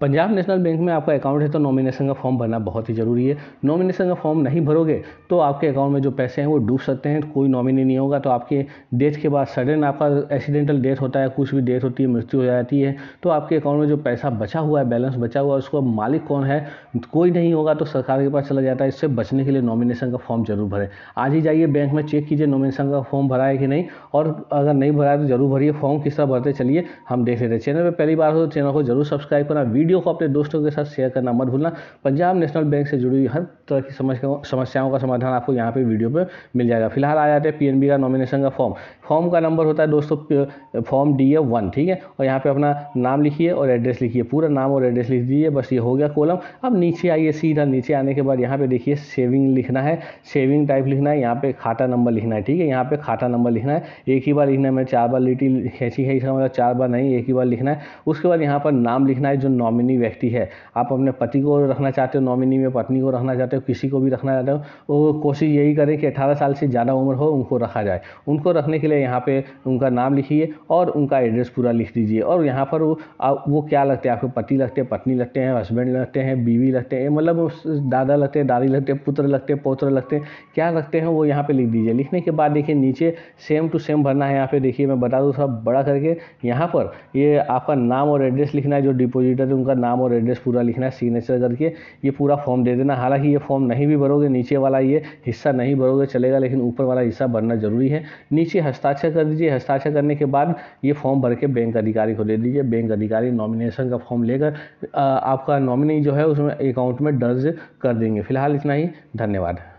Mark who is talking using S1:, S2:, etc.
S1: Punjab national bank में आपका account है तो नॉमिनेशन का फॉर्म भरना बहुत ही ज़रूरी है नॉमिनेशन का फॉर्म नहीं भरोगे तो आपके अकाउंट में जो पैसे हैं वो डूब सकते हैं कोई नॉमिनी नहीं होगा तो आपके डेथ के बाद सडन आपका एक्सीडेंटल डेथ होता है कुछ भी डेथ होती है मृत्यु हो जाती है तो आपके अकाउंट में जो पैसा बचा हुआ है बैलेंस बचा हुआ है उसको मालिक कौन है कोई नहीं होगा तो सरकार के पास चला जाता है इससे बचने के लिए नॉमिनेशन का फॉर्म जरूर भरें आज ही जाइए बैंक में चेक कीजिए नॉमिनेशन का फॉर्म भरा है कि नहीं और अगर नहीं भरा है तो जरूर भरिए फॉर्म किस तरह भरते चलिए हम देख लेते हैं चैनल पर पहली बार हो तो चैनल को जरूर सब्सक्राइब करना वीडियो को अपने दोस्तों के साथ शेयर करना मत भूलना पंजाब नेशनल बैंक से जुड़ी हर तरह की समस्याओं का समाधान आपको यहाँ पे वीडियो पर मिल जाएगा फिलहाल आ जाते हैं पी का नॉमिनेशन का फॉर्म फॉर्म का नंबर होता है दोस्तों फॉर्म डी ए वन ठीक है और यहाँ पे अपना नाम लिखिए और एड्रेस लिखिए पूरा नाम और एड्रेस लिख दीजिए बस ये हो गया कॉलम अब नीचे आइए सीधा नीचे आने के बाद यहाँ पे देखिए सेविंग लिखना है सेविंग टाइप लिखना है यहाँ पे खाता नंबर लिखना है ठीक है यहाँ पे खाता नंबर लिखना है एक ही बार लिखना है मैंने चार बार लिटी खेची है इसका मतलब चार बार नहीं एक ही बार लिखना है उसके बाद यहाँ पर नाम लिखना है जो नॉमिनी व्यक्ति है आप अपने पति को रखना चाहते हो नॉमिनी में पत्नी को रखना चाहते हो किसी को भी रखना चाहते हो वो कोशिश यही करें कि अठारह साल से ज़्यादा उम्र हो उनको रखा जाए उनको रखने के लिए पहले यहाँ पे उनका नाम लिखिए और उनका एड्रेस पूरा लिख दीजिए और यहाँ पर वो आप वो क्या लगते हैं आपके पति लगते हैं पत्नी लगते हैं हस्बैंड लगते हैं बीवी लगते हैं मतलब दादा लगते हैं दादी लगते हैं पुत्र लगते हैं पौत्र लगते हैं क्या लगते हैं वो यहाँ पर लिख दीजिए लिखने के बाद देखिए नीचे सेम टू सेम भरना है यहाँ पर देखिए मैं बता दूँ सब बड़ा करके यहाँ पर ये आपका नाम और एड्रेस लिखना है जो डिपोजिटर है उनका नाम और एड्रेस पूरा लिखना है सिग्नेचर करके ये पूरा फॉर्म दे देना हालांकि ये फॉर्म नहीं भी भरोगे नीचे वाला ये हिस्सा नहीं भरोगे चलेगा लेकिन ऊपर वाला हिस्सा भरना जरूरी है नीचे हस्त हस्ताक्षर कर दीजिए हस्ताक्षर करने के बाद ये फॉर्म भर के बैंक अधिकारी को दे दीजिए बैंक अधिकारी नॉमिनेशन का फॉर्म लेकर आपका नॉमिनी जो है उसमें अकाउंट में दर्ज कर देंगे फिलहाल इतना ही धन्यवाद